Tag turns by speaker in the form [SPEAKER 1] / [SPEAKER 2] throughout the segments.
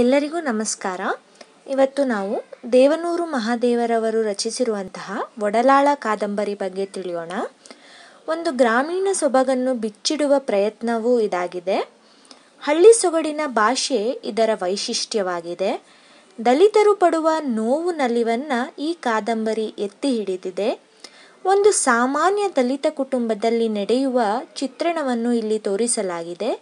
[SPEAKER 1] ಎಲ್ಲರಿಗೂ ನಮಸ್ಕಾರ ಇವತ್ತು ನಾವು ದೇವನೂರು ಮಹಾದೇವರವರು ರಚಿಸಿರುವಂತಹ ಒಡಲಾಳ ಕಾದಂಬರಿ ಬಗ್ಗೆ ತಿಳಿಯೋಣ ಒಂದು ಗ್ರಾಮೀಣ ಸೊಬಗನ್ನು ಬಿಚ್ಚಿಡುವ ಪ್ರಯತ್ನವೂ ಇದಾಗಿದೆ ಹಳ್ಳಿ ಸೊಗಡಿನ ಭಾಷೆ ಇದರ ವೈಶಿಷ್ಟ್ಯವಾಗಿದೆ ದಲಿತರು ಪಡುವ ನೋವು ನಲಿವನ್ನು ಈ ಕಾದಂಬರಿ ಎತ್ತಿ ಹಿಡಿದಿದೆ ಒಂದು ಸಾಮಾನ್ಯ ದಲಿತ ಕುಟುಂಬದಲ್ಲಿ ನಡೆಯುವ ಚಿತ್ರಣವನ್ನು ಇಲ್ಲಿ ತೋರಿಸಲಾಗಿದೆ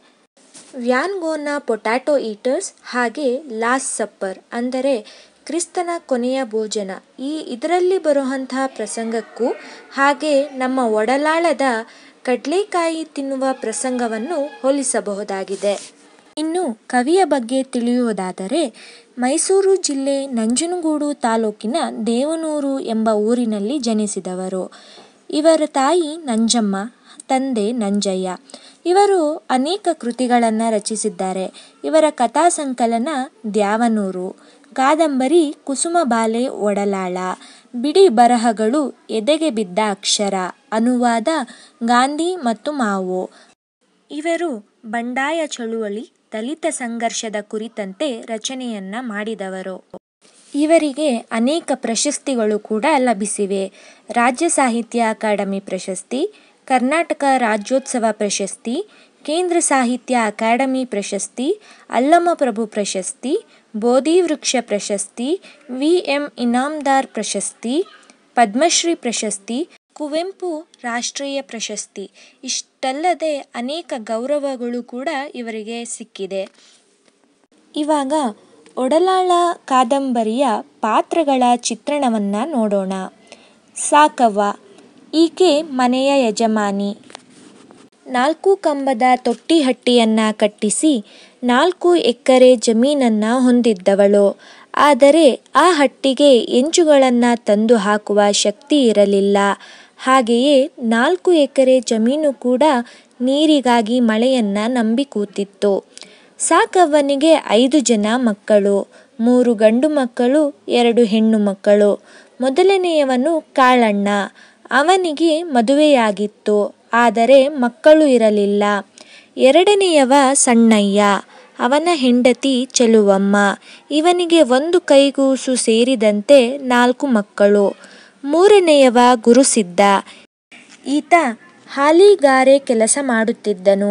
[SPEAKER 1] ವ್ಯಾನ್ಗೋನ ಪೊಟ್ಯಾಟೊ ಈಟರ್ಸ್ ಹಾಗೆ ಲಾಸ್ ಸಪ್ಪರ್ ಅಂದರೆ ಕ್ರಿಸ್ತನ ಕೊನೆಯ ಭೋಜನ ಈ ಇದರಲ್ಲಿ ಬರುವಂಥ ಪ್ರಸಂಗಕ್ಕೂ ಹಾಗೆ ನಮ್ಮ ಒಡಲಾಳದ ಕಡಲೆಕಾಯಿ ತಿನ್ನುವ ಪ್ರಸಂಗವನ್ನು ಹೋಲಿಸಬಹುದಾಗಿದೆ ಇನ್ನು ಕವಿಯ ಬಗ್ಗೆ ತಿಳಿಯುವುದಾದರೆ ಮೈಸೂರು ಜಿಲ್ಲೆ ನಂಜನಗೂಡು ತಾಲೂಕಿನ ದೇವನೂರು ಎಂಬ ಊರಿನಲ್ಲಿ ಜನಿಸಿದವರು ಇವರ ತಾಯಿ ನಂಜಮ್ಮ ತಂದೆ ನಂಜಯ್ಯ ಇವರು ಅನೇಕ ಕೃತಿಗಳನ್ನು ರಚಿಸಿದ್ದಾರೆ ಇವರ ಕಥಾ ಸಂಕಲನ ದ್ಯಾವನೂರು ಕಾದಂಬರಿ ಕುಸುಮಬಾಲೆ ಒಡಲಾಳ ಬಿಡಿ ಬರಹಗಳು ಎದೆಗೆ ಬಿದ್ದ ಅಕ್ಷರ ಅನುವಾದ ಗಾಂಧಿ ಮತ್ತು ಮಾವು ಇವರು ಬಂಡಾಯ ಚಳುವಳಿ ದಲಿತ ಸಂಘರ್ಷದ ಕುರಿತಂತೆ ರಚನೆಯನ್ನ ಮಾಡಿದವರು ಇವರಿಗೆ ಅನೇಕ ಪ್ರಶಸ್ತಿಗಳು ಕೂಡ ಲಭಿಸಿವೆ ರಾಜ್ಯ ಸಾಹಿತ್ಯ ಅಕಾಡೆಮಿ ಪ್ರಶಸ್ತಿ ಕರ್ನಾಟಕ ರಾಜ್ಯೋತ್ಸವ ಪ್ರಶಸ್ತಿ ಕೇಂದ್ರ ಸಾಹಿತ್ಯ ಅಕಾಡೆಮಿ ಪ್ರಶಸ್ತಿ ಅಲ್ಲಮಪ್ರಭು ಪ್ರಶಸ್ತಿ ಬೋಧಿವೃಕ್ಷ ಪ್ರಶಸ್ತಿ ವಿ ಎಂ ಇನಾಮ್ದಾರ್ ಪ್ರಶಸ್ತಿ ಪದ್ಮಶ್ರೀ ಪ್ರಶಸ್ತಿ ಕುವೆಂಪು ರಾಷ್ಟ್ರೀಯ ಪ್ರಶಸ್ತಿ ಇಷ್ಟಲ್ಲದೆ ಅನೇಕ ಗೌರವಗಳು ಕೂಡ ಇವರಿಗೆ ಸಿಕ್ಕಿದೆ ಇವಾಗ ಒಡಲಾಳ ಕಾದಂಬರಿಯ ಪಾತ್ರಗಳ ಚಿತ್ರಣವನ್ನು ನೋಡೋಣ ಸಾಕವ್ವ ಈಕೆ ಮನೆಯ ಯಜಮಾನಿ. ನಾಲ್ಕು ಕಂಬದ ತೊಟ್ಟಿಹಟ್ಟಿಯನ್ನ ಕಟ್ಟಿಸಿ ನಾಲ್ಕು ಎಕರೆ ಜಮೀನನ್ನ ಹೊಂದಿದ್ದವಳು. ಆದರೆ ಆ ಹಟ್ಟಿಗೆ ಎಂಚುಗಳನ್ನ ತಂದು ಹಾಕುವ ಶಕ್ತಿ ಇರಲಿಲ್ಲ. ಹಾಗೆಯೇ ನಾಲ್ಕು ಎಕರೆ ಜಮೀನು ಕೂಡ ನೀರಿಗಾಗಿ ಮಳೆಯನ್ನ ನಂಬಿ ಕೂತಿತ್ತು. ಸಾಕವ್ವನಿಗೆ ಐದು ಜನ ಮಕ್ಕಳು. ಮೂರು ಗಂಡು ಮಕ್ಕಳು, ಎರಡು ಹೆಣ್ಣು ಮಕ್ಕಳು. ಮೊದಲನೆಯವನು ಕಾಳಣ್ಣ. ಅವನಿಗೆ ಮದುವೆಯಾಗಿತ್ತು ಆದರೆ ಮಕ್ಕಳು ಇರಲಿಲ್ಲ ಎರಡನೆಯವ ಸಣ್ಣಯ್ಯ ಅವನ ಹೆಂಡತಿ ಚೆಲುವಮ್ಮ ಇವನಿಗೆ ಒಂದು ಕೈಗೂಸು ಸೇರಿದಂತೆ ನಾಲ್ಕು ಮಕ್ಕಳು ಮೂರನೆಯವ ಗುರುಸಿದ್ದ ಈತ ಹಾಲಿಗಾರೆ ಕೆಲಸ ಮಾಡುತ್ತಿದ್ದನು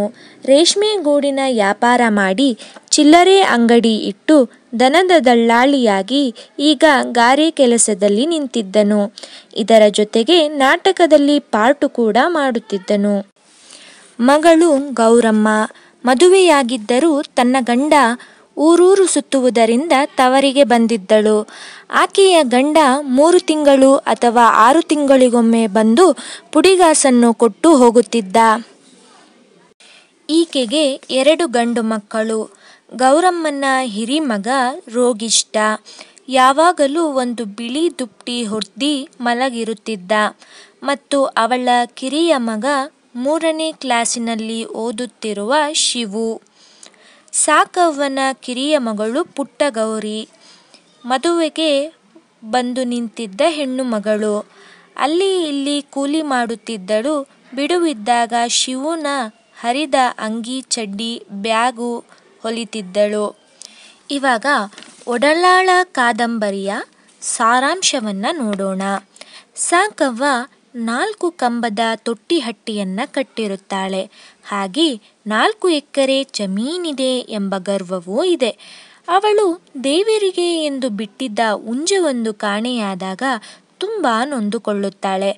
[SPEAKER 1] ರೇಷ್ಮೆ ಗೂಡಿನ ವ್ಯಾಪಾರ ಮಾಡಿ ಚಿಲ್ಲರೆ ಅಂಗಡಿ ಇಟ್ಟು ದನದ ದಳ್ಳಾಳಿಯಾಗಿ ಈಗ ಗಾರೆ ಕೆಲಸದಲ್ಲಿ ನಿಂತಿದ್ದನು ಇದರ ಜೊತೆಗೆ ನಾಟಕದಲ್ಲಿ ಪಾರ್ಟು ಕೂಡ ಮಾಡುತ್ತಿದ್ದನು ಮಗಳು ಗೌರಮ್ಮ ಮದುವೆಯಾಗಿದ್ದರೂ ತನ್ನ ಗಂಡ ಊರೂರು ಸುತ್ತುವುದರಿಂದ ತವರಿಗೆ ಬಂದಿದ್ದಳು ಆಕೆಯ ಗಂಡ ಮೂರು ತಿಂಗಳು ಅಥವಾ ಆರು ತಿಂಗಳಿಗೊಮ್ಮೆ ಬಂದು ಪುಡಿಗಾಸನ್ನು ಕೊಟ್ಟು ಹೋಗುತ್ತಿದ್ದ ಈಕೆಗೆ ಎರಡು ಗಂಡು ಮಕ್ಕಳು ಗೌರಮ್ಮನ ಹಿರಿಮಗ ರೋಗಿಷ್ಟ ಯಾವಾಗಲೂ ಒಂದು ಬಿಳಿ ದುಪ್ಪಿ ಹೊರ್ದಿ ಮಲಗಿರುತ್ತಿದ್ದ ಮತ್ತು ಅವಳ ಕಿರಿಯ ಮಗ ಮೂರನೇ ಕ್ಲಾಸಿನಲ್ಲಿ ಓದುತ್ತಿರುವ ಶಿವು ಸಾಕವ್ವನ ಕಿರಿಯ ಮಗಳು ಪುಟ್ಟಗೌರಿ ಮದುವೆಗೆ ಬಂದು ನಿಂತಿದ್ದ ಹೆಣ್ಣು ಮಗಳು ಅಲ್ಲಿ ಇಲ್ಲಿ ಕೂಲಿ ಮಾಡುತ್ತಿದ್ದಳು ಬಿಡುವಿದ್ದಾಗ ಶಿವುನ ಹರಿದ ಅಂಗಿ ಚಡ್ಡಿ ಬ್ಯಾಗು ಒಲಿತಿದ್ದಳು ಇವಾಗ ಒಡಲಾಳ ಕಾದಂಬರಿಯ ಸಾರಾಂಶವನ್ನು ನೋಡೋಣ ಸಾಕವ್ವ ನಾಲ್ಕು ಕಂಬದ ತೊಟ್ಟಿಹಟ್ಟಿಯನ್ನು ಕಟ್ಟಿರುತ್ತಾಳೆ ಹಾಗೆ ನಾಲ್ಕು ಎಕರೆ ಜಮೀನಿದೆ ಎಂಬ ಗರ್ವವೂ ಇದೆ ಅವಳು ದೇವರಿಗೆ ಎಂದು ಬಿಟ್ಟಿದ್ದ ಉಂಜವೊಂದು ಕಾಣೆಯಾದಾಗ ತುಂಬ ನೊಂದುಕೊಳ್ಳುತ್ತಾಳೆ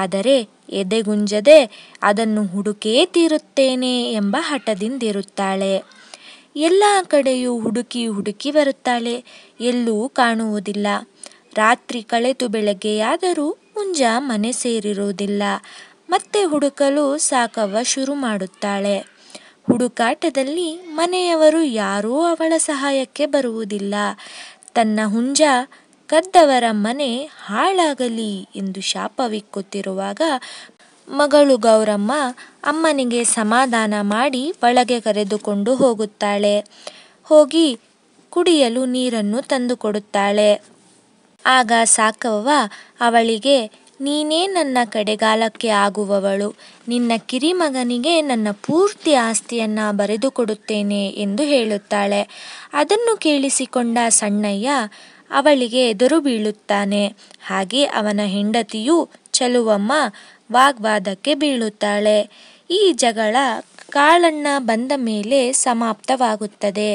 [SPEAKER 1] ಆದರೆ ಎದೆಗುಂಜದೆ ಅದನ್ನು ಹುಡುಕೇ ತೀರುತ್ತೇನೆ ಎಂಬ ಹಠದಿಂದಿರುತ್ತಾಳೆ ಎಲ್ಲ ಕಡೆಯೂ ಹುಡುಕಿ ಹುಡುಕಿ ಬರುತ್ತಾಳೆ ಎಲ್ಲೂ ಕಾಣುವುದಿಲ್ಲ ರಾತ್ರಿ ಕಳೆದು ಬೆಳಗ್ಗೆಯಾದರೂ ಮುಂಜ ಮನೆ ಸೇರಿರುವುದಿಲ್ಲ ಮತ್ತೆ ಹುಡುಕಲು ಸಾಕವ್ವ ಶುರು ಮಾಡುತ್ತಾಳೆ ಹುಡುಕಾಟದಲ್ಲಿ ಮನೆಯವರು ಯಾರೂ ಅವಳ ಸಹಾಯಕ್ಕೆ ಬರುವುದಿಲ್ಲ ತನ್ನ ಹುಂಜ ಕದ್ದವರ ಮನೆ ಹಾಳಾಗಲಿ ಎಂದು ಶಾಪವಿಕ್ಕುತ್ತಿರುವಾಗ ಮಗಳು ಗೌರಮ್ಮ ಅಮ್ಮನಿಗೆ ಸಮಾಧಾನ ಮಾಡಿ ಒಳಗೆ ಕರೆದುಕೊಂಡು ಹೋಗುತ್ತಾಳೆ ಹೋಗಿ ಕುಡಿಯಲು ನೀರನ್ನು ತಂದುಕೊಡುತ್ತಾಳೆ ಆಗ ಸಾಕವ್ವ ಅವಳಿಗೆ ನೀನೇ ನನ್ನ ಕಡೆಗಾಲಕ್ಕೆ ಆಗುವವಳು ನಿನ್ನ ಕಿರಿಮಗನಿಗೆ ನನ್ನ ಪೂರ್ತಿ ಆಸ್ತಿಯನ್ನು ಬರೆದುಕೊಡುತ್ತೇನೆ ಎಂದು ಹೇಳುತ್ತಾಳೆ ಅದನ್ನು ಕೇಳಿಸಿಕೊಂಡ ಸಣ್ಣಯ್ಯ ಅವಳಿಗೆ ಎದುರು ಬೀಳುತ್ತಾನೆ ಹಾಗೆ ಅವನ ಹೆಂಡತಿಯು ಚಲುವಮ್ಮ ವಾಗ್ವಾದಕ್ಕೆ ಬೀಳುತ್ತಾಳೆ ಈ ಜಗಳ ಕಾಳಣ್ಣ ಬಂದ ಮೇಲೆ ಸಮಾಪ್ತವಾಗುತ್ತದೆ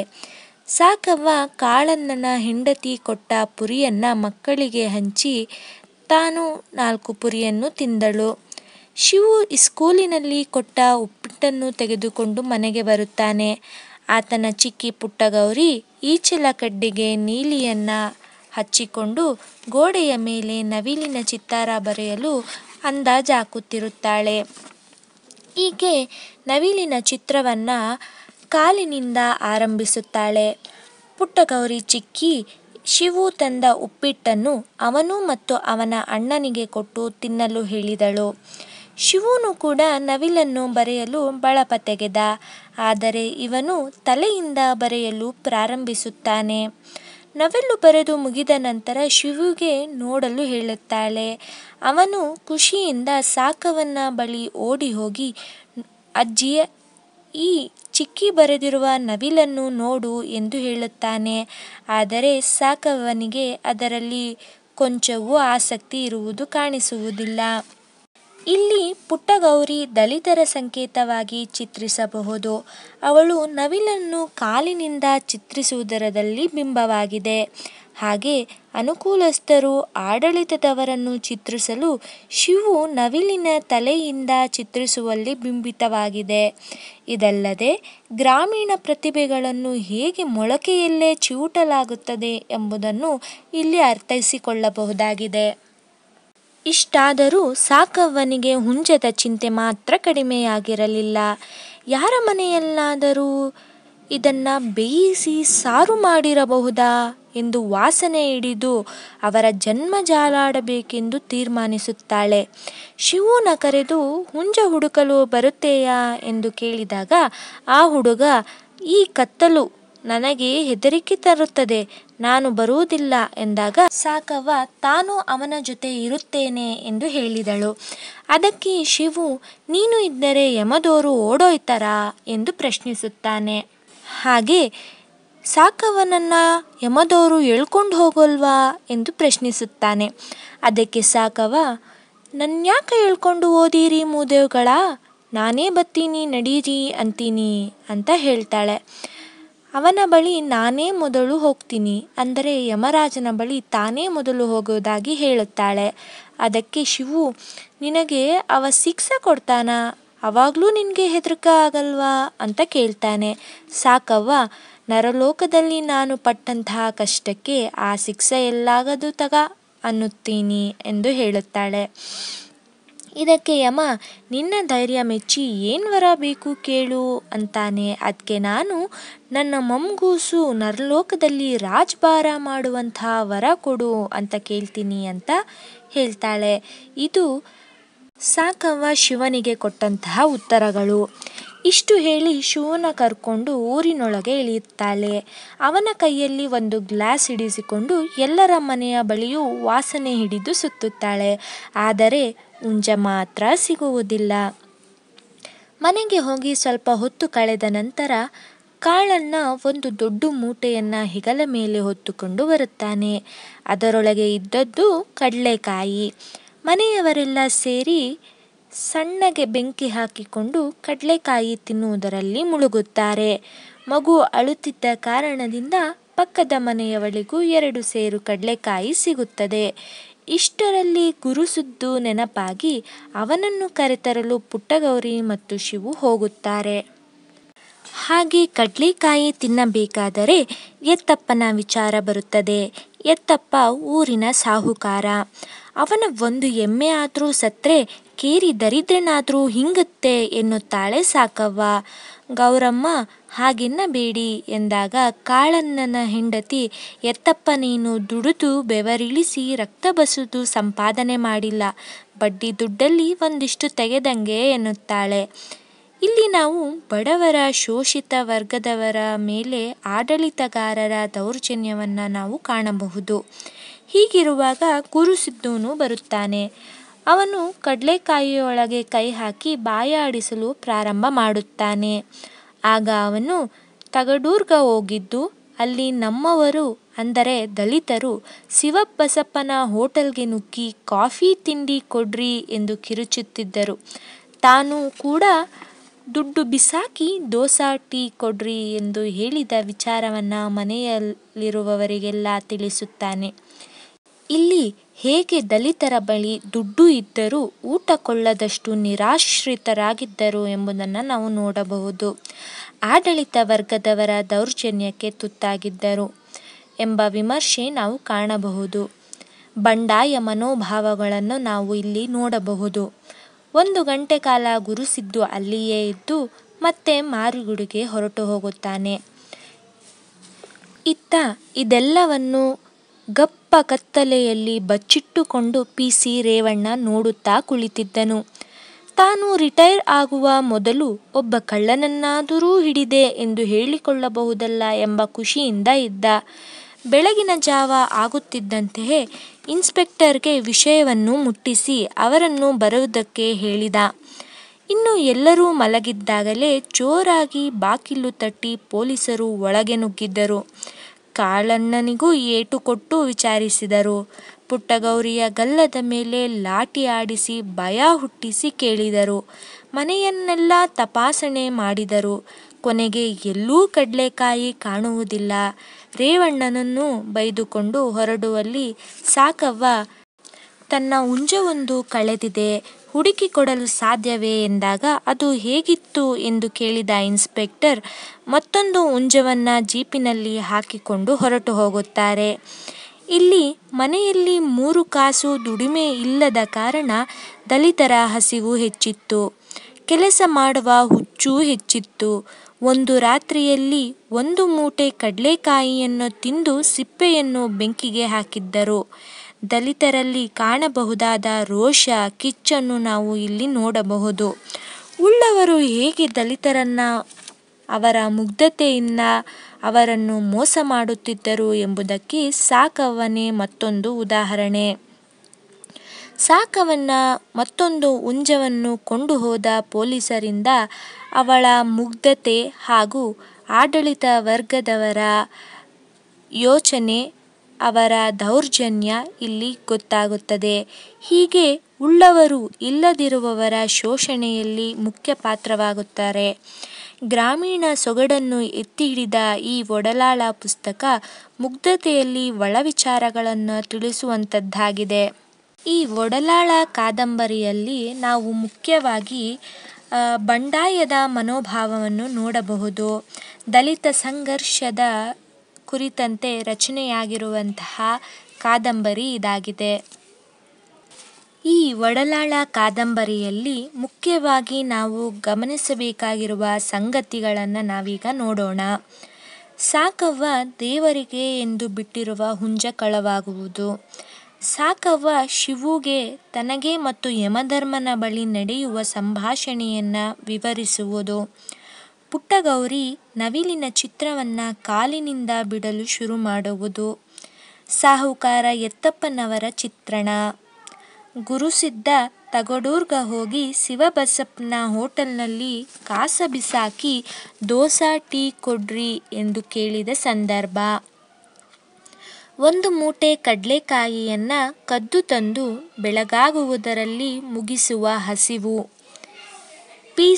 [SPEAKER 1] ಸಾಕವ್ವ ಕಾಳಣ್ಣನ ಹೆಂಡತಿ ಕೊಟ್ಟ ಪುರಿಯನ್ನ ಮಕ್ಕಳಿಗೆ ಹಂಚಿ ತಾನು ನಾಲ್ಕು ಪುರಿಯನ್ನು ತಿಂದಳು ಶಿವು ಸ್ಕೂಲಿನಲ್ಲಿ ಕೊಟ್ಟ ಉಪ್ಪಿಟ್ಟನ್ನು ತೆಗೆದುಕೊಂಡು ಮನೆಗೆ ಬರುತ್ತಾನೆ ಆತನ ಚಿಕ್ಕಿ ಪುಟ್ಟಗೌರಿ ಈಚಲ ಕಡ್ಡಿಗೆ ನೀಲಿಯನ್ನು ಹಚ್ಚಿಕೊಂಡು ಗೋಡೆಯ ಮೇಲೆ ನವಿಲಿನ ಚಿತ್ತಾರ ಬರೆಯಲು ಅಂದಾಜಾಕುತ್ತಿರುತ್ತಾಳೆ ಈಕೆ ನವಿಲಿನ ಚಿತ್ರವನ್ನು ಕಾಲಿನಿಂದ ಆರಂಭಿಸುತ್ತಾಳೆ ಪುಟ್ಟಗೌರಿ ಚಿಕ್ಕಿ ಶಿವು ತಂದ ಉಪ್ಪಿಟ್ಟನ್ನು ಅವನು ಮತ್ತು ಅವನ ಅಣ್ಣನಿಗೆ ಕೊಟ್ಟು ತಿನ್ನಲು ಹೇಳಿದಳು ಶಿವನು ಕೂಡ ನವಿಲನ್ನು ಬರೆಯಲು ಬಳಪ ತೆಗೆದ ಆದರೆ ಇವನು ತಲೆಯಿಂದ ಬರೆಯಲು ಪ್ರಾರಂಭಿಸುತ್ತಾನೆ ನವೆಲ್ಲು ಬರೆದು ಮುಗಿದ ನಂತರ ಶಿವುಗೆ ನೋಡಲು ಹೇಳುತ್ತಾಳೆ ಅವನು ಖುಷಿಯಿಂದ ಸಾಕವನ್ನ ಬಳಿ ಓಡಿ ಹೋಗಿ ಅಜ್ಜಿಯ ಈ ಚಿಕ್ಕಿ ಬರೆದಿರುವ ನವಿಲನ್ನು ನೋಡು ಎಂದು ಹೇಳುತ್ತಾನೆ ಆದರೆ ಸಾಕವನಿಗೆ ಅದರಲ್ಲಿ ಕೊಂಚವೂ ಆಸಕ್ತಿ ಇರುವುದು ಕಾಣಿಸುವುದಿಲ್ಲ ಇಲ್ಲಿ ಪುಟ್ಟಗೌರಿ ದಲಿತರ ಸಂಕೇತವಾಗಿ ಚಿತ್ರಿಸಬಹುದು ಅವಳು ನವಿಲನ್ನು ಕಾಲಿನಿಂದ ಚಿತ್ರಿಸುವುದರದಲ್ಲಿ ಬಿಂಬವಾಗಿದೆ ಹಾಗೆ ಅನುಕೂಲಸ್ಥರು ಆಡಳಿತದವರನ್ನು ಚಿತ್ರಿಸಲು ಶಿವು ನವಿಲಿನ ತಲೆಯಿಂದ ಚಿತ್ರಿಸುವಲ್ಲಿ ಬಿಂಬಿತವಾಗಿದೆ ಇದಲ್ಲದೆ ಗ್ರಾಮೀಣ ಪ್ರತಿಭೆಗಳನ್ನು ಹೇಗೆ ಮೊಳಕೆಯಲ್ಲೇ ಚಿವುಟಲಾಗುತ್ತದೆ ಎಂಬುದನ್ನು ಇಲ್ಲಿ ಅರ್ಥೈಸಿಕೊಳ್ಳಬಹುದಾಗಿದೆ ಇಷ್ಟಾದರೂ ಸಾಕವ್ವನಿಗೆ ಹುಂಜದ ಚಿಂತೆ ಮಾತ್ರ ಕಡಿಮೆಯಾಗಿರಲಿಲ್ಲ ಯಾರ ಮನೆಯಲ್ಲಾದರೂ ಇದನ್ನು ಬೇಯಿಸಿ ಸಾರು ಮಾಡಿರಬಹುದಾ ಎಂದು ವಾಸನೆ ಹಿಡಿದು ಅವರ ಜನ್ಮ ಜಾಲಾಡಬೇಕೆಂದು ತೀರ್ಮಾನಿಸುತ್ತಾಳೆ ಶಿವನ ಕರೆದು ಹುಂಜ ಹುಡುಕಲು ಬರುತ್ತೆಯಾ ಎಂದು ಕೇಳಿದಾಗ ಆ ಹುಡುಗ ಈ ಕತ್ತಲು ನನಗೆ ಹೆದರಿಕೆ ತರುತ್ತದೆ ನಾನು ಬರುವುದಿಲ್ಲ ಎಂದಾಗ ಸಾಕವ್ವ ತಾನು ಅವನ ಜೊತೆ ಇರುತ್ತೇನೆ ಎಂದು ಹೇಳಿದಳು ಅದಕ್ಕೆ ಶಿವು ನೀನು ಇದ್ದರೆ ಯಮದೋರು ಓಡೋಯ್ತಾರಾ ಎಂದು ಪ್ರಶ್ನಿಸುತ್ತಾನೆ ಹಾಗೆ ಸಾಕವನನ್ನ ಯಮದೋರು ಎಳ್ಕೊಂಡು ಹೋಗೋಲ್ವಾ ಎಂದು ಪ್ರಶ್ನಿಸುತ್ತಾನೆ ಅದಕ್ಕೆ ಸಾಕವ ನನ್ಯಾಕೆ ಹೇಳ್ಕೊಂಡು ಓದೀರಿ ಮೂದೇವ್ಗಳ ನಾನೇ ಬತ್ತೀನಿ ನಡೀರಿ ಅಂತೀನಿ ಅಂತ ಹೇಳ್ತಾಳೆ ಅವನ ಬಳಿ ನಾನೇ ಮೊದಲು ಹೋಗ್ತೀನಿ ಅಂದರೆ ಯಮರಾಜನ ಬಳಿ ತಾನೇ ಮೊದಲು ಹೋಗೋದಾಗಿ ಹೇಳುತ್ತಾಳೆ ಅದಕ್ಕೆ ಶಿವು ನಿನಗೆ ಅವ ಶಿಕ್ಷೆ ಕೊಡ್ತಾನ ಅವಾಗಲೂ ನಿನಗೆ ಹೆದರಿಕೆ ಆಗಲ್ವಾ ಅಂತ ಕೇಳ್ತಾನೆ ಸಾಕವ್ವ ನರಲೋಕದಲ್ಲಿ ನಾನು ಪಟ್ಟಂತಹ ಕಷ್ಟಕ್ಕೆ ಆ ಶಿಕ್ಷೆ ಎಲ್ಲಾಗದು ತಗ ಅನ್ನುತ್ತೀನಿ ಎಂದು ಹೇಳುತ್ತಾಳೆ ಇದಕ್ಕೆ ಯಮ ನಿನ್ನ ಧೈರ್ಯ ಮೆಚ್ಚಿ ಏನು ವರ ಬೇಕು ಕೇಳು ಅಂತಾನೆ ಅದಕ್ಕೆ ನಾನು ನನ್ನ ಮಮ್ಗೂಸು ನರಲೋಕದಲ್ಲಿ ರಾಜ್ಭಾರ ಮಾಡುವಂಥ ವರ ಕೊಡು ಅಂತ ಕೇಳ್ತೀನಿ ಅಂತ ಹೇಳ್ತಾಳೆ ಇದು ಸಾಕವ್ವ ಶಿವನಿಗೆ ಕೊಟ್ಟಂತಹ ಉತ್ತರಗಳು ಇಷ್ಟು ಹೇಳಿ ಶಿವನ ಕರ್ಕೊಂಡು ಊರಿನೊಳಗೆ ಇಳಿಯುತ್ತಾಳೆ ಅವನ ಕೈಯಲ್ಲಿ ಒಂದು ಗ್ಲಾಸ್ ಹಿಡಿಸಿಕೊಂಡು ಎಲ್ಲರ ಮನೆಯ ಬಳಿಯೂ ವಾಸನೆ ಹಿಡಿದು ಸುತ್ತುತ್ತಾಳೆ ಆದರೆ ಉಂಜ ಮಾತ್ರ ಸಿಗುವುದಿಲ್ಲ ಮನೆಗೆ ಹೋಗಿ ಸ್ವಲ್ಪ ಹೊತ್ತು ಕಳೆದ ನಂತರ ಕಾಳನ್ನ ಒಂದು ದೊಡ್ಡ ಮೂಟೆಯನ್ನು ಹೆಗಲ ಮೇಲೆ ಹೊತ್ತುಕೊಂಡು ಬರುತ್ತಾನೆ ಅದರೊಳಗೆ ಇದ್ದದ್ದು ಕಡಲೆಕಾಯಿ ಮನೆಯವರೆಲ್ಲ ಸೇರಿ ಸಣ್ಣಗೆ ಬೆಂಕಿ ಹಾಕಿಕೊಂಡು ಕಡಲೆಕಾಯಿ ತಿನ್ನುವುದರಲ್ಲಿ ಮುಳುಗುತ್ತಾರೆ ಮಗು ಅಳುತ್ತಿದ್ದ ಕಾರಣದಿಂದ ಪಕ್ಕದ ಮನೆಯವಳಿಗೂ ಎರಡು ಸೇರು ಕಡಲೆಕಾಯಿ ಸಿಗುತ್ತದೆ ಇಷ್ಟರಲ್ಲಿ ಗುರುಸುದ್ದು ನೆನಪಾಗಿ ಅವನನ್ನು ಕರೆತರಲು ಪುಟ್ಟಗೌರಿ ಮತ್ತು ಶಿವು ಹೋಗುತ್ತಾರೆ ಹಾಗೆ ಕಡ್ಲೆಕಾಯಿ ತಿನ್ನಬೇಕಾದರೆ ಎತ್ತಪ್ಪನ ವಿಚಾರ ಬರುತ್ತದೆ ಎತ್ತಪ್ಪ ಊರಿನ ಸಾಹುಕಾರ ಅವನ ಒಂದು ಎಮ್ಮೆ ಆದರೂ ಸತ್ರೆ ಕೇರಿ ದರಿದ್ರನಾದರೂ ಹಿಂಗುತ್ತೆ ಎನ್ನುತ್ತಾಳೆ ಸಾಕವ್ವ ಗೌರಮ್ಮ ಹಾಗೆನ್ನಬೇಡಿ ಎಂದಾಗ ಕಾಳಣ್ಣನ ಹೆಂಡತಿ ಎತ್ತಪ್ಪ ನೀನು ದುಡಿದು ಬೆವರಿಳಿಸಿ ರಕ್ತ ಬಸುದು ಸಂಪಾದನೆ ಮಾಡಿಲ್ಲ ಬಡ್ಡಿ ದುಡ್ಡಲ್ಲಿ ಒಂದಿಷ್ಟು ತೆಗೆದಂಗೆ ಎನ್ನುತ್ತಾಳೆ ಇಲ್ಲಿ ನಾವು ಬಡವರ ಶೋಷಿತ ವರ್ಗದವರ ಮೇಲೆ ಆಡಳಿತಗಾರರ ದೌರ್ಜನ್ಯವನ್ನು ನಾವು ಕಾಣಬಹುದು ಹೀಗಿರುವಾಗ ಕುರುಸಿದ್ದೂನು ಬರುತ್ತಾನೆ ಅವನು ಕಡಲೆಕಾಯಿಯೊಳಗೆ ಕೈ ಹಾಕಿ ಬಾಯಾಡಿಸಲು ಪ್ರಾರಂಭ ಮಾಡುತ್ತಾನೆ ಆಗ ಅವನು ತಗಡೂರ್ಗ ಹೋಗಿದ್ದು ಅಲ್ಲಿ ನಮ್ಮವರು ಅಂದರೆ ದಲಿತರು ಶಿವಬಸಪ್ಪನ ಹೋಟೆಲ್ಗೆ ನುಗ್ಗಿ ಕಾಫಿ ತಿಂಡಿ ಕೊಡ್ರಿ ಎಂದು ಕಿರುಚುತ್ತಿದ್ದರು ತಾನು ಕೂಡ ದುಡ್ಡು ಬಿಸಾಕಿ ದೋಸಾ ಟೀ ಕೊಡ್ರಿ ಎಂದು ಹೇಳಿದ ವಿಚಾರವನ್ನು ಮನೆಯಲ್ಲಿರುವವರಿಗೆಲ್ಲ ತಿಳಿಸುತ್ತಾನೆ ಇಲ್ಲಿ ಹೇಗೆ ದಲಿತರ ಬಳಿ ದುಡ್ಡು ಇದ್ದರೂ ಊಟ ಕೊಳ್ಳದಷ್ಟು ನಿರಾಶ್ರಿತರಾಗಿದ್ದರು ಎಂಬುದನ್ನು ನಾವು ನೋಡಬಹುದು ಆಡಳಿತ ವರ್ಗದವರ ದೌರ್ಜನ್ಯಕ್ಕೆ ತುತ್ತಾಗಿದ್ದರು ಎಂಬ ವಿಮರ್ಶೆ ನಾವು ಕಾಣಬಹುದು ಬಂಡಾಯ ಮನೋಭಾವಗಳನ್ನು ನಾವು ಇಲ್ಲಿ ನೋಡಬಹುದು ಒಂದು ಗಂಟೆ ಕಾಲ ಗುರುಸಿದ್ದು ಅಲ್ಲಿಯೇ ಇದ್ದು ಮತ್ತೆ ಮಾರುಗುಡಿಗೆ ಹೊರಟು ಹೋಗುತ್ತಾನೆ ಇತ್ತ ಇದೆಲ್ಲವನ್ನು ಗಪ್ ಕತ್ತಲೆಯಲ್ಲಿ ಬಚ್ಚಿಟ್ಟುಕೊಂಡು ಪಿ ಸಿ ರೇವಣ್ಣ ನೋಡುತ್ತಾ ಕುಳಿತಿದ್ದನು ತಾನು ರಿಟೈರ್ ಆಗುವ ಮೊದಲು ಒಬ್ಬ ಕಳ್ಳನನ್ನಾದರೂ ಹಿಡಿದೆ ಎಂದು ಹೇಳಿಕೊಳ್ಳಬಹುದಲ್ಲ ಎಂಬ ಖುಷಿಯಿಂದ ಇದ್ದ ಬೆಳಗಿನ ಜಾವ ಆಗುತ್ತಿದ್ದಂತೆಯೇ ಇನ್ಸ್ಪೆಕ್ಟರ್ಗೆ ವಿಷಯವನ್ನು ಮುಟ್ಟಿಸಿ ಅವರನ್ನು ಬರುವುದಕ್ಕೆ ಹೇಳಿದ ಇನ್ನು ಎಲ್ಲರೂ ಮಲಗಿದ್ದಾಗಲೇ ಜೋರಾಗಿ ಬಾಕಿಲು ತಟ್ಟಿ ಪೊಲೀಸರು ಒಳಗೆ ನುಗ್ಗಿದ್ದರು ಕಾಳಣ್ಣನಿಗೂ ಏಟು ಕೊಟ್ಟು ವಿಚಾರಿಸಿದರು. ಪುಟ್ಟಗೌರಿಯ ಗಲ್ಲದ ಮೇಲೆ ಲಾಠಿ ಆಡಿಸಿ ಭಯ ಹುಟ್ಟಿಸಿ ಕೇಳಿದರು. ಮನೆಯನ್ನೆಲ್ಲ ತಪಾಸಣೆ ಮಾಡಿದರು. ಕೊನೆಗೆ ಎಲ್ಲೂ ಕಡಲೆಕಾಯಿ ಕಾಣುವುದಿಲ್ಲ. ರೇವಣ್ಣನನ್ನು ಬೈದುಕೊಂಡು ಹೊರಡುವಲ್ಲಿ ಸಾಕವ್ವ ತನ್ನ ಉಂಜವೊಂದು ಕಳೆದಿದೆ. ಹುಡುಕಿಕೊಡಲು ಸಾಧ್ಯವೇ ಎಂದಾಗ ಅದು ಹೇಗಿತ್ತು ಎಂದು ಕೇಳಿದ ಇನ್ಸ್ಪೆಕ್ಟರ್ ಮತ್ತೊಂದು ಉಂಜವನ್ನು ಜೀಪಿನಲ್ಲಿ ಹಾಕಿಕೊಂಡು ಹೊರಟು ಹೋಗುತ್ತಾರೆ ಇಲ್ಲಿ ಮನೆಯಲ್ಲಿ ಮೂರು ಕಾಸು ದುಡಿಮೆ ಇಲ್ಲದ ಕಾರಣ ದಲಿತರ ಹಸಿವು ಹೆಚ್ಚಿತ್ತು ಕೆಲಸ ಮಾಡುವ ಹುಚ್ಚು ಹೆಚ್ಚಿತ್ತು ಒಂದು ರಾತ್ರಿಯಲ್ಲಿ ಒಂದು ಮೂಟೆ ಕಡಲೆಕಾಯಿಯನ್ನು ತಿಂದು ಸಿಪ್ಪೆಯನ್ನು ಬೆಂಕಿಗೆ ಹಾಕಿದ್ದರು ದಲಿತರಲ್ಲಿ ಕಾಣಬಹುದಾದ ರೋಷ ಕಿಚ್ಚನ್ನು ನಾವು ಇಲ್ಲಿ ನೋಡಬಹುದು ಉಳ್ಳವರು ಹೇಗೆ ದಲಿತರನ್ನ ಅವರ ಮುಗ್ಧತೆಯಿಂದ ಅವರನ್ನು ಮೋಸ ಮಾಡುತ್ತಿದ್ದರು ಎಂಬುದಕ್ಕೆ ಸಾಕವನೇ ಮತ್ತೊಂದು ಉದಾಹರಣೆ ಸಾಕವನ್ನ ಮತ್ತೊಂದು ಉಂಜವನ್ನು ಕೊಂಡು ಹೋದ ಪೊಲೀಸರಿಂದ ಅವಳ ಮುಗ್ಧತೆ ಹಾಗೂ ಆಡಳಿತ ವರ್ಗದವರ ಯೋಚನೆ ಅವರ ದೌರ್ಜನ್ಯ ಇಲ್ಲಿ ಗೊತ್ತಾಗುತ್ತದೆ ಹೀಗೆ ಉಳ್ಳವರು ಇಲ್ಲದಿರುವವರ ಶೋಷಣೆಯಲ್ಲಿ ಮುಖ್ಯ ಪಾತ್ರವಾಗುತ್ತಾರೆ ಗ್ರಾಮೀಣ ಸೊಗಡನ್ನು ಎತ್ತಿಹಿಡಿದ ಈ ಒಡಲಾಳ ಪುಸ್ತಕ ಮುಗ್ಧತೆಯಲ್ಲಿ ವಿಚಾರಗಳನ್ನು ತಿಳಿಸುವಂಥದ್ದಾಗಿದೆ ಈ ಒಡಲಾಳ ಕಾದಂಬರಿಯಲ್ಲಿ ನಾವು ಮುಖ್ಯವಾಗಿ ಬಂಡಾಯದ ಮನೋಭಾವವನ್ನು ನೋಡಬಹುದು ದಲಿತ ಸಂಘರ್ಷದ ಕುರಿತಂತೆ ರಚನೆಯಾಗಿರುವಂತಹ ಕಾದಂಬರಿ ಇದಾಗಿದೆ ಈ ಒಡಲಾಳ ಕಾದಂಬರಿಯಲ್ಲಿ ಮುಖ್ಯವಾಗಿ ನಾವು ಗಮನಿಸಬೇಕಾಗಿರುವ ಸಂಗತಿಗಳನ್ನು ನಾವೀಗ ನೋಡೋಣ ಸಾಕವ್ವ ದೇವರಿಗೆ ಎಂದು ಬಿಟ್ಟಿರುವ ಹುಂಜ ಕಳವಾಗುವುದು ಸಾಕವ್ವ ಶಿವುಗೆ ತನಗೆ ಮತ್ತು ಯಮಧರ್ಮನ ಬಳಿ ನಡೆಯುವ ಸಂಭಾಷಣೆಯನ್ನು ವಿವರಿಸುವುದು ಪುಟ್ಟಗೌರಿ ನವಿಲಿನ ಚಿತ್ರವನ್ನು ಕಾಲಿನಿಂದ ಬಿಡಲು ಶುರು ಮಾಡುವುದು ಸಾಹುಕಾರ ಎತ್ತಪ್ಪನವರ ಚಿತ್ರಣ ಗುರುಸಿದ್ದ ತಗಡೂರ್ಗ ಹೋಗಿ ಶಿವಬಸಪ್ಪನ ಹೋಟೆಲ್ನಲ್ಲಿ ಕಾಸ ಬಿಸಾಕಿ ದೋಸಾ ಟೀ ಕೊಡ್ರಿ ಎಂದು ಕೇಳಿದ ಸಂದರ್ಭ ಒಂದು ಮೂಟೆ ಕಡಲೆಕಾಯಿಯನ್ನು ಕದ್ದು ತಂದು ಬೆಳಗಾಗುವುದರಲ್ಲಿ ಮುಗಿಸುವ ಹಸಿವು ಪಿ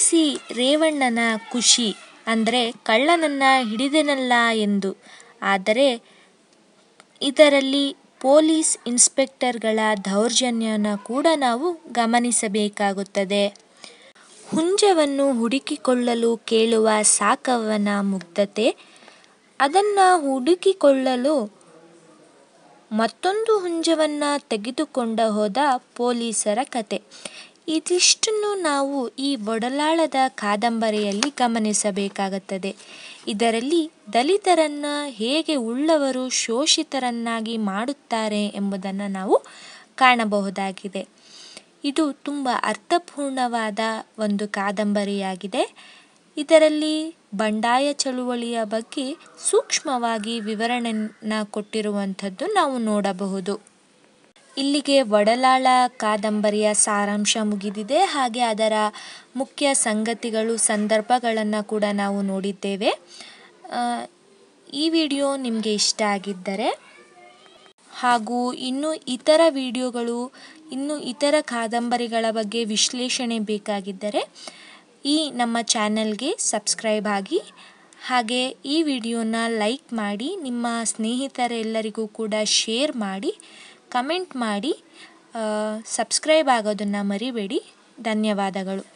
[SPEAKER 1] ರೇವಣ್ಣನ ಖುಷಿ ಅಂದರೆ ಕಳ್ಳನನ್ನ ಹಿಡಿದೆನಲ್ಲ ಎಂದು ಆದರೆ ಇದರಲ್ಲಿ ಪೊಲೀಸ್ ಇನ್ಸ್ಪೆಕ್ಟರ್ಗಳ ದೌರ್ಜನ್ಯನ ಕೂಡ ನಾವು ಗಮನಿಸಬೇಕಾಗುತ್ತದೆ ಹುಂಜವನ್ನು ಹುಡುಕಿಕೊಳ್ಳಲು ಕೇಳುವ ಸಾಕವನ ಮುಗ್ಧತೆ ಅದನ್ನು ಹುಡುಕಿಕೊಳ್ಳಲು ಮತ್ತೊಂದು ಹುಂಜವನ್ನು ತೆಗೆದುಕೊಂಡ ಹೋದ ಪೊಲೀಸರ ಕತೆ ಇದಿಷ್ಟನ್ನು ನಾವು ಈ ಒಡಲಾಳದ ಕಾದಂಬರಿಯಲ್ಲಿ ಗಮನಿಸಬೇಕಾಗುತ್ತದೆ ಇದರಲ್ಲಿ ದಲಿತರನ್ನು ಹೇಗೆ ಉಳ್ಳವರು ಶೋಷಿತರನ್ನಾಗಿ ಮಾಡುತ್ತಾರೆ ಎಂಬುದನ್ನು ನಾವು ಕಾಣಬಹುದಾಗಿದೆ ಇದು ತುಂಬ ಅರ್ಥಪೂರ್ಣವಾದ ಒಂದು ಕಾದಂಬರಿಯಾಗಿದೆ ಇದರಲ್ಲಿ ಬಂಡಾಯ ಚಳುವಳಿಯ ಬಗ್ಗೆ ಸೂಕ್ಷ್ಮವಾಗಿ ವಿವರಣೆಯನ್ನು ಕೊಟ್ಟಿರುವಂಥದ್ದು ನಾವು ನೋಡಬಹುದು ಇಲ್ಲಿಗೆ ಒಡಲಾಳ ಕಾದಂಬರಿಯ ಸಾರಾಂಶ ಮುಗಿದಿದೆ ಹಾಗೆ ಅದರ ಮುಖ್ಯ ಸಂಗತಿಗಳು ಸಂದರ್ಭಗಳನ್ನು ಕೂಡ ನಾವು ನೋಡಿದ್ದೇವೆ ಈ ವಿಡಿಯೋ ನಿಮಗೆ ಇಷ್ಟ ಆಗಿದ್ದರೆ ಹಾಗೂ ಇನ್ನು ಇತರ ವಿಡಿಯೋಗಳು ಇನ್ನು ಇತರ ಕಾದಂಬರಿಗಳ ಬಗ್ಗೆ ವಿಶ್ಲೇಷಣೆ ಬೇಕಾಗಿದ್ದರೆ ಈ ನಮ್ಮ ಚಾನೆಲ್ಗೆ ಸಬ್ಸ್ಕ್ರೈಬ್ ಆಗಿ ಹಾಗೆ ಈ ವಿಡಿಯೋನ ಲೈಕ್ ಮಾಡಿ ನಿಮ್ಮ ಸ್ನೇಹಿತರೆಲ್ಲರಿಗೂ ಕೂಡ ಶೇರ್ ಮಾಡಿ ಕಮೆಂಟ್ ಮಾಡಿ ಸಬ್ಸ್ಕ್ರೈಬ್ ಆಗೋದನ್ನು ಮರಿಬೇಡಿ ಧನ್ಯವಾದಗಳು